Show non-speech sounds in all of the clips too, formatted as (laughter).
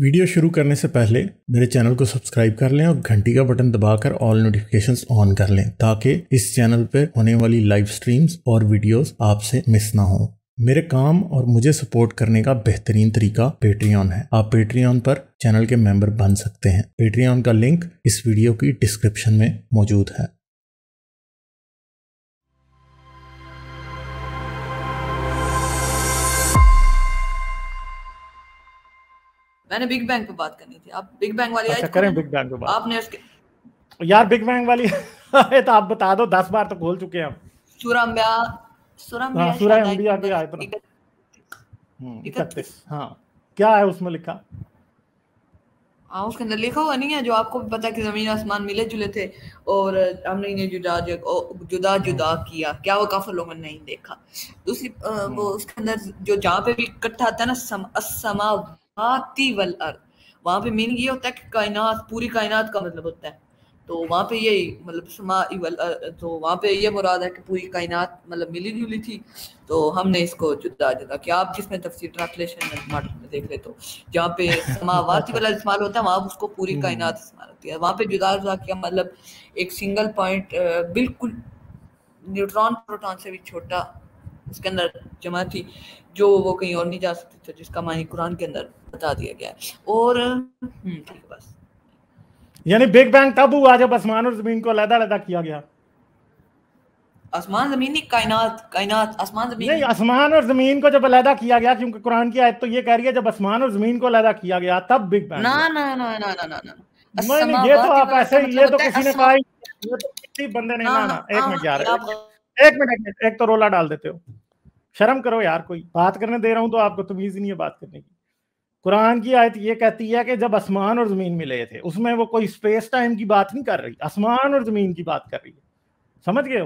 Video शुरू करने से पहले मेरे चैनल को सब्सक्राइब कर लें और घंटी का बटन दबाकर ऑल नोटिफिकेशंस ऑन कर लें ताकि इस चैनल पर होने वाली लाइव स्ट्रीम्स और वीडियोस आपसे मिस ना हो मेरे काम और मुझे सपोर्ट करने का बेहतरीन तरीका पेट्रियन है आप पेट्रियन पर चैनल के मेंबर बन सकते हैं पेट्रियन का लिंक इस वीडियो की डिस्क्रिप्शन में मौजूद है मैंने बिग बैंग पे बात करनी थी आप बिग बैंग वाली अच्छा, तो करें बिग बैंग पे बात आपने उसके यार बिग बैंग वाली तो आप बता दो दस बार तो खोल चुके हैं सुरम्या सुरम्या सुरम्बिया हाँ, सुरम्या के आए पर तो इकतीस हम्म, हाँ क्या है उसमें लिखा हाँ उसके अंदर लिखा हुआ नहीं है जो आपको भी पता कि जमीन आसमान मिले जुले थे और हमने इन्हें जुदा जुदा जुदा किया क्या वो काफी लोगों ने नहीं देखा दूसरी वो हम्म। उसके अंदर जो जहाँ पे भी इकट्ठा आता है ना सम, असमा कायनाती वल अर्थ वहां पे मीनिंग ये होता है कि कायनात पूरी कायनात का मतलब होता है तो वहां पे यही मतलब समा इवल तो वहां पे ये मुराद है कि पूरी कायनात मतलब मिली जुली थी तो हमने इसको जुदा जुदा कि आप जिसमें तफसीर ट्रांसलेशन देख लेते तो जहाँ पे समावाती वाला इस्तेमाल होता है वहां उसको पूरी हम्म। कायनात इस्तेमाल होती है वहां पे जुदा जुदा किया मतलब एक सिंगल पॉइंट बिल्कुल न्यूट्रॉन प्रोटॉन से भी छोटा उसके अंदर जमात थी जो वो कहीं और नहीं जा सकते थे जिसका मानी कुरान के अंदर बता दिया गया और हम्म, ठीक बस यानी बिग बैंग तब हुआ जब आसमान और जमीन को अलग अलग किया गया आसमान जमीन नहीं कायनात कायनात आसमान जमीन नहीं आसमान और जमीन को जब अलहदा किया गया क्योंकि कुरान की आयत तो ये कह रही है जब आसमान और जमीन को अलहदा किया गया तब बिग बैंग ना ना ना ना ना ना ये तो आप ऐसे मतलब ये तो किसी ने कहा ये तो किसी बंदे ने हाँ, ना ना हाँ, हाँ, एक मिनट एक मिनट एक तो रोला डाल देते हो शर्म करो यार कोई बात करने दे रहा हूँ तो आपको तमीज़ नहीं है बात करने की कुरान की आयत ये कहती है कि जब आसमान और ज़मीन मिले थे उसमें वो कोई स्पेस टाइम की बात नहीं कर रही आसमान और ज़मीन की बात कर रही है समझ गए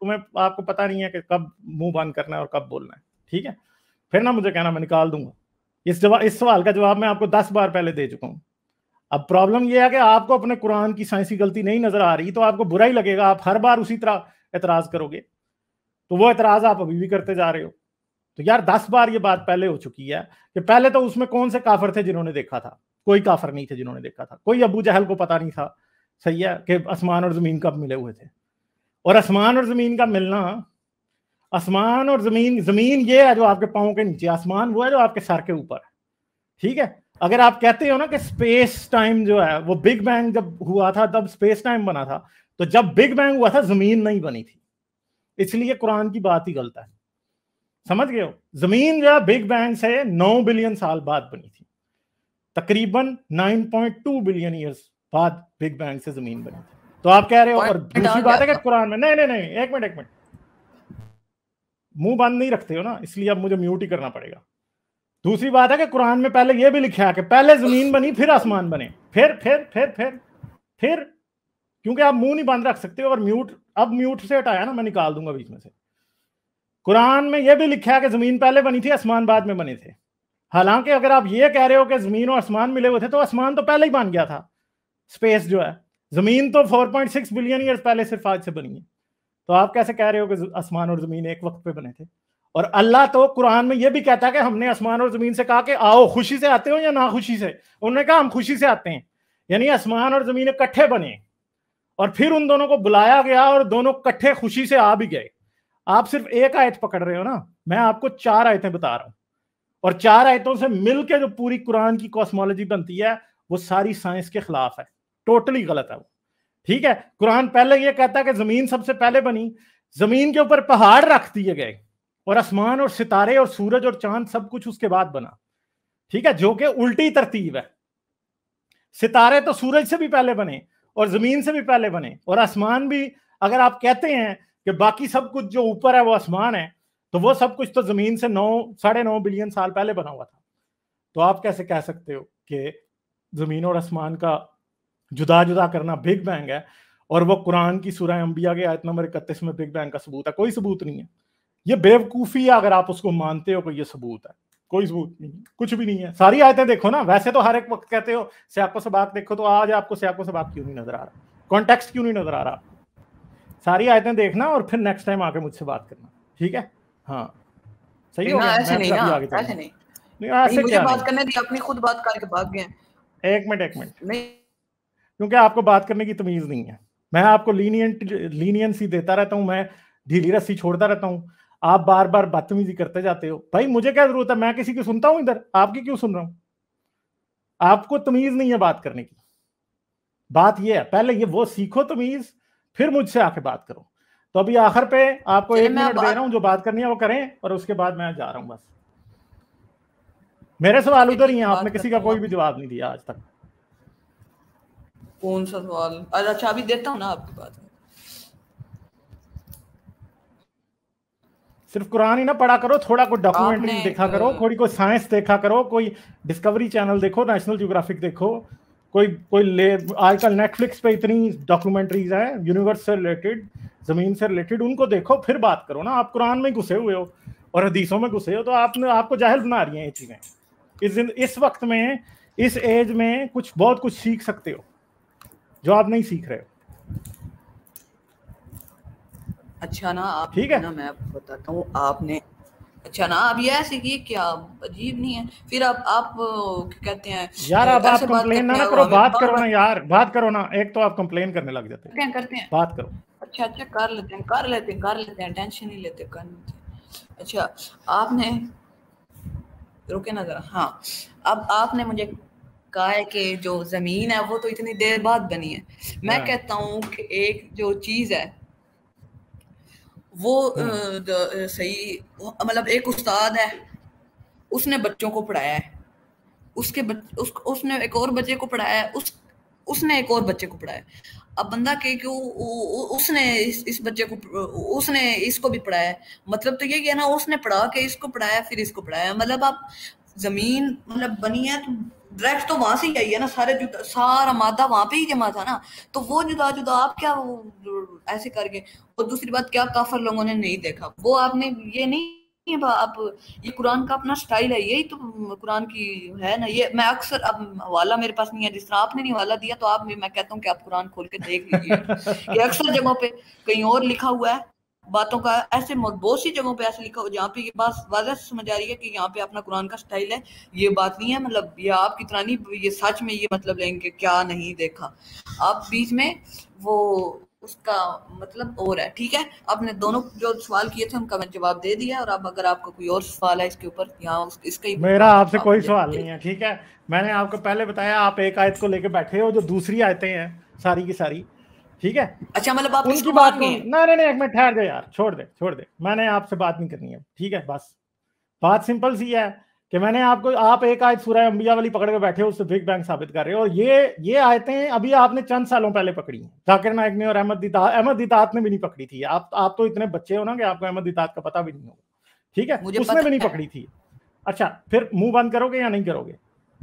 तुम्हें आपको पता नहीं है कि कब मुंह बंद करना है और कब बोलना है ठीक है फिर ना मुझे कहना मैं निकाल दूंगा इस जवाब इस सवाल का जवाब मैं आपको दस बार पहले दे चुका हूँ अब प्रॉब्लम यह है कि आपको अपने कुरान की साइंसी गलती नहीं नजर आ रही तो आपको बुरा ही लगेगा आप हर बार उसी तरह एतराज करोगे तो वो एतराज आप अभी भी करते जा रहे हो तो यार दस बार ये बात पहले हो चुकी है कि पहले तो उसमें कौन से काफर थे जिन्होंने देखा था कोई काफर नहीं थे जिन्होंने देखा था कोई अबू जहल को पता नहीं था सही है कि आसमान और जमीन कब मिले हुए थे और आसमान और जमीन का मिलना आसमान और जमीन जमीन ये है जो आपके पाओ के नीचे आसमान वो है जो आपके सर के ऊपर ठीक है अगर आप कहते हो ना कि स्पेस टाइम जो है वो बिग बैंग जब हुआ था तब स्पेस टाइम बना था तो जब बिग बैंग हुआ था जमीन नहीं बनी थी इसलिए कुरान की बात ही गलत है समझ गए हो जमीन जो है बिग बैंग से 9 बिलियन साल बाद बनी थी तकरीबन 9.2 बिलियन ईयर्स बाद बिग बैंग से जमीन बनी थी तो आप कह रहे हो और दूसरी बात है कि कुरान में नहीं नहीं नहीं एक मिनट एक मिनट मुंह बंद नहीं रखते हो ना इसलिए अब मुझे म्यूट ही करना पड़ेगा दूसरी बात है कि कुरान में पहले यह भी लिखा है कि पहले जमीन बनी फिर आसमान बने फिर फिर फिर फिर फिर क्योंकि आप मुंह नहीं बंद रख सकते और म्यूट अब म्यूट से हटाया ना मैं निकाल दूंगा बीच में से कुरान में यह भी लिखा है कि जमीन पहले बनी थी आसमान बाद में बने थे हालांकि अगर आप ये कह रहे हो कि जमीन और आसमान मिले हुए थे तो आसमान तो पहले ही बन गया था स्पेस जो है जमीन तो 4.6 बिलियन ईयर्स पहले सिर्फ आज से बनी है तो आप कैसे कह रहे हो कि आसमान और जमीन एक वक्त पे बने थे और अल्लाह तो कुरान में यह भी कहता है कि हमने आसमान और जमीन से कहा कि आओ खुशी से आते हो या ना खुशी से उन्होंने कहा हम खुशी से आते हैं यानी आसमान और जमीन इकट्ठे बने और फिर उन दोनों को बुलाया गया और दोनों इकट्ठे खुशी से आ भी गए आप सिर्फ एक आयत पकड़ रहे हो ना मैं आपको चार आयतें बता रहा हूं और चार आयतों से मिलकर जो पूरी कुरान की कॉस्मोलॉजी बनती है वो सारी साइंस के खिलाफ है टोटली गलत है वो ठीक है कुरान पहले ये कहता है कि जमीन सबसे पहले बनी जमीन के ऊपर पहाड़ रख दिए गए और आसमान और सितारे और सूरज और चांद सब कुछ उसके बाद बना ठीक है जो कि उल्टी तरतीब है सितारे तो सूरज से भी पहले बने और जमीन से भी पहले बने और आसमान भी अगर आप कहते हैं कि बाकी सब कुछ जो ऊपर है वो आसमान है तो वो सब कुछ तो जमीन से नौ साढ़े नौ बिलियन साल पहले बना हुआ था तो आप कैसे कह सकते हो कि जमीन और आसमान का जुदा जुदा करना बिग बैंग है और वो कुरान की सूरह अंबिया के आयत नंबर इकतीस में बिग बैंग का सबूत है कोई सबूत नहीं है ये बेवकूफ़ी है अगर आप उसको मानते हो तो ये सबूत है कोई सबूत नहीं कुछ भी नहीं है सारी आयतें देखो ना वैसे तो हर एक वक्त कहते हो सयाको बात देखो तो आज आपको से बात क्यों नहीं नजर आ रहा कॉन्टेक्स्ट क्यों नहीं नजर आ रहा सारी आयतें देखना और फिर नेक्स्ट टाइम आके मुझसे बात करना ठीक है हाँ सही हो नहीं नहीं ऐसे बात करने दी अपनी खुद बात करके भाग गए एक मिनट एक मिनट नहीं क्योंकि आपको बात करने की तमीज नहीं है मैं आपको लीनियंट लीनियंसी देता रहता हूँ मैं ढीली रस्सी छोड़ता रहता हूँ आप बार बार बदतमीजी करते जाते हो भाई मुझे क्या जरूरत है मैं किसी की सुनता हूं इधर आपकी क्यों सुन रहा हूं आपको तमीज नहीं है बात करने की बात यह है पहले ये वो सीखो तमीज फिर मुझसे आके बात करो तो अभी आखिर पे आपको एक मिनट दे रहा हूँ जो बात करनी है वो करें और उसके बाद मैं जा रहा हूँ बस मेरे सवाल उधर ही है आपने किसी का कोई भी जवाब नहीं दिया आज तक कौन सा सवाल अच्छा अभी देता हूँ ना आपकी बात सिर्फ कुरान ही ना पढ़ा करो थोड़ा कोई डॉक्यूमेंट्री देखा करो तो- थोड़ी कोई साइंस देखा करो कोई डिस्कवरी चैनल देखो नेशनल ज्योग्राफिक देखो कोई कोई ले आजकल नेटफ्लिक्स पे इतनी डॉक्यूमेंट्रीज हैं यूनिवर्स से रिलेटेड ज़मीन से रिलेटेड उनको देखो फिर बात करो ना आप कुरान में घुसे हुए हो और हदीसों में घुसे हो तो आपने आपको जाहिल बना रही हैं ये चीज़ें इस इस वक्त में इस एज में कुछ बहुत कुछ सीख सकते हो जो आप नहीं सीख रहे हो अच्छा ना आप ठीक है ना मैं आपको बताता हूँ आपने अच्छा ना आप ये ऐसे किए क्या अजीब नहीं है फिर आप आप कहते हैं यार आप आप कंप्लेन ना, ना करो बात करो ना यार बात करो ना एक तो आप कंप्लेन करने लग जाते हैं क्या करते हैं बात करो अच्छा अच्छा कर लेते हैं कर लेते हैं कर लेते हैं टेंशन नहीं लेते कर लेते अच्छा आपने रुके ना जरा हाँ अब आपने मुझे कहा है कि जो जमीन है वो तो इतनी देर बाद बनी है मैं हाँ। कहता हूँ कि एक जो चीज है वो हम्म। सही मतलब एक उस्ताद है उसने बच्चों को पढ़ाया है उसके बच, उस, उसने एक और बच्चे को पढ़ाया है उस उसने एक और बच्चे को पढ़ाया अब बंदा के कि उसने इस, इस बच्चे को उसने इसको भी पढ़ाया मतलब तो ये है ना उसने पढ़ा के इसको पढ़ाया फिर इसको पढ़ाया मतलब आप जमीन मतलब बनी है तो डायरेक्ट तो वहां से ही आई है ना सारे जुदा सारा मादा वहां पे ही जमा था ना तो वो जुदा जुदा आप क्या वो ऐसे कर गए और दूसरी बात क्या काफर लोगों ने नहीं देखा वो आपने ये नहीं आप ये कुरान का अपना स्टाइल है यही तो कुरान की है ना ये मैं अक्सर अब हवाला मेरे पास नहीं है जिस तरह आपने नहीं हवाला दिया तो आप मैं कहता हूँ कि आप कुरान खोल के देख लीजिए (laughs) अक्सर जगहों पे कहीं और लिखा हुआ है बातों का ऐसे बहुत सी जगहों पे ऐसे लिखा हो जहाँ पे ये बात वाजह समझ आ रही है कि यहाँ पे अपना कुरान का स्टाइल है ये बात नहीं है मतलब ये आप कितना नहीं ये सच में ये मतलब लेंगे क्या नहीं देखा आप बीच में वो उसका मतलब और है ठीक है आपने दोनों जो सवाल किए थे उनका मैं जवाब दे दिया और अब अगर आपका कोई और सवाल है इसके ऊपर यहाँ इसका मेरा आपसे कोई सवाल नहीं है ठीक है मैंने आपको पहले बताया आप एक आयत को लेकर बैठे हो जो दूसरी आयतें हैं सारी की सारी ठीक है अच्छा मतलब आप उनकी बात नहीं ना नहीं नहीं एक मिनट ठहर दे यार छोड़ दे छोड़ दे मैंने आपसे बात नहीं करनी है ठीक है बस बात सिंपल सी है कि मैंने आपको आप एक आयत सूरह अंबिया वाली पकड़ के बैठे हो उससे बिग बैंग साबित कर रहे हो और ये ये आयतें अभी आपने चंद सालों पहले पकड़ी हैं जाकिर नायक ने और अहमद दिता अहमद दितात ने भी नहीं पकड़ी थी आप आप तो इतने बच्चे हो ना कि आपको अहमद दितात का पता भी नहीं होगा ठीक है उसने भी नहीं पकड़ी थी अच्छा फिर मुंह बंद करोगे या नहीं करोगे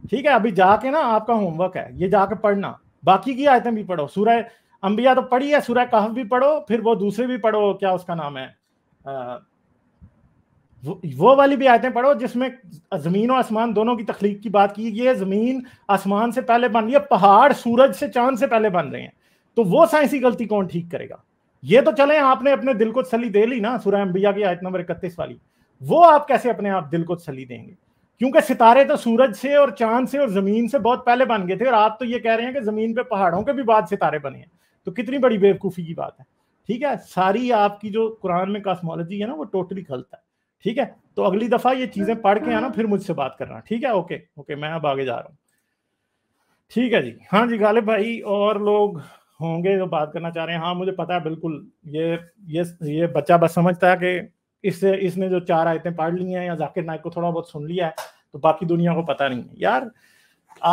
ठीक है अभी जाके ना आपका होमवर्क है ये जाके पढ़ना बाकी की आयतें भी पढ़ो सूरह अंबिया तो पढ़ी है सूर्य कहफ भी पढ़ो फिर वो दूसरे भी पढ़ो क्या उसका नाम है आ, वो वाली भी आयतें पढ़ो जिसमें ज़मीन और आसमान दोनों की तख्लीक की बात की गई है ज़मीन आसमान से पहले बन रही है पहाड़ सूरज से चांद से पहले बन रहे हैं तो वो साइंसी गलती कौन ठीक करेगा ये तो चले आपने अपने दिल को तसली दे ली ना सूर्य अंबिया की आयत नंबर इकतीस वाली वो आप कैसे अपने आप दिल को तसली देंगे क्योंकि सितारे तो सूरज से और चांद से और ज़मीन से बहुत पहले बन गए थे और आप तो ये कह रहे हैं कि ज़मीन पे पहाड़ों के भी बाद सितारे बने हैं तो कितनी बड़ी बेवकूफ़ी की बात है ठीक है सारी आपकी जो कुरान में कास्मोलॉजी है ना वो टोटली गलत है ठीक है तो अगली दफ़ा ये चीज़ें पढ़ के आना फिर मुझसे बात करना ठीक है ओके ओके मैं अब आगे जा रहा हूँ ठीक है जी हाँ जी गालिब भाई और लोग होंगे जो बात करना चाह रहे हैं हाँ मुझे पता है बिल्कुल ये ये ये बच्चा बस समझता है कि इससे इसने जो चार आयतें पढ़ ली हैं या जाकिर नायक को थोड़ा बहुत सुन लिया है तो बाकी दुनिया को पता नहीं है यार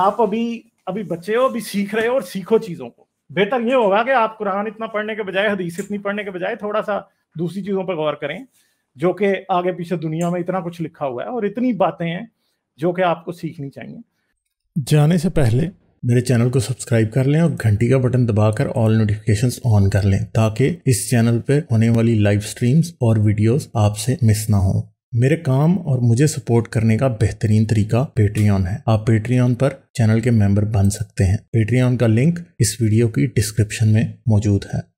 आप अभी अभी बच्चे हो अभी सीख रहे हो और सीखो चीज़ों को बेहतर ये होगा कि आप कुरान इतना पढ़ने के बजाय हदीस इतनी पढ़ने के बजाय थोड़ा सा दूसरी चीज़ों पर गौर करें जो कि आगे पीछे दुनिया में इतना कुछ लिखा हुआ है और इतनी बातें हैं जो कि आपको सीखनी चाहिए जाने से पहले मेरे चैनल को सब्सक्राइब कर लें और घंटी का बटन दबाकर ऑल नोटिफिकेशंस ऑन कर लें ताकि इस चैनल पर होने वाली लाइव स्ट्रीम्स और वीडियोस आपसे मिस ना हों मेरे काम और मुझे सपोर्ट करने का बेहतरीन तरीका पेट्रियन है आप पेट्रियन पर चैनल के मेंबर बन सकते हैं पेट्रियन का लिंक इस वीडियो की डिस्क्रिप्शन में मौजूद है